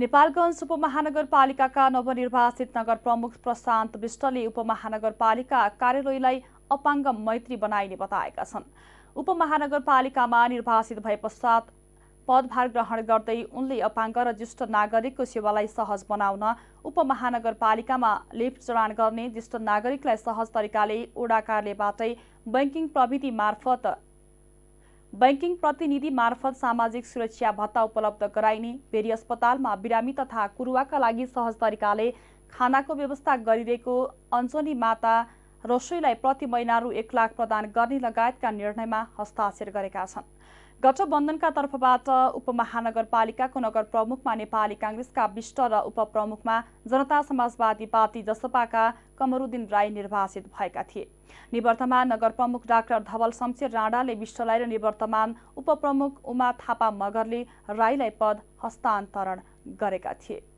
नेपालगञ्ज उपमहानगरपालिकाका नवनिर्वाचित नगर प्रमुख प्रशान्त विष्टले उपमहानगरपालिका कार्यालयलाई अपाङ्ग मैत्री बनाइने बताएका छन् उपमहानगरपालिकामा निर्वाचित भए पश्चात पदभार ग्रहण गर्दै उनले अपाङ्ग र ज्येष्ठ नागरिकको सेवालाई सहज बनाउन उपमहानगरपालिकामा लिफ्ट जडान गर्ने ज्येष्ठ नागरिकलाई सहज तरिकाले ओडा कार्यालयबाटै बैङ्किङ प्रविधि मार्फत ब्याङ्किङ प्रतिनिधि मार्फत सामाजिक सुरक्षा भत्ता उपलब्ध गराइने फेरि अस्पतालमा बिरामी तथा कुरुवाका लागि सहज तरिकाले खानाको व्यवस्था गरिरहेको अञ्जनी माता रसोईलाई प्रति महिना रु एक लाख प्रदान गर्ने लगायतका निर्णयमा हस्ताक्षर गरेका छन् गठबन्धनका तर्फबाट उपमहानगरपालिकाको नगर प्रमुखमा नेपाली काङ्ग्रेसका विष्ट र उपप्रमुखमा जनता समाजवादी पार्टी जसपाका कमरुद्दिन राई निर्वाचित भएका थिए निवर्तमान नगर प्रमुख डाक्टर धवल शमशेर राणाले विष्टलाई र निवर्तमान उपप्रमुख उमा थापा मगरले राईलाई पद हस्तान्तरण गरेका थिए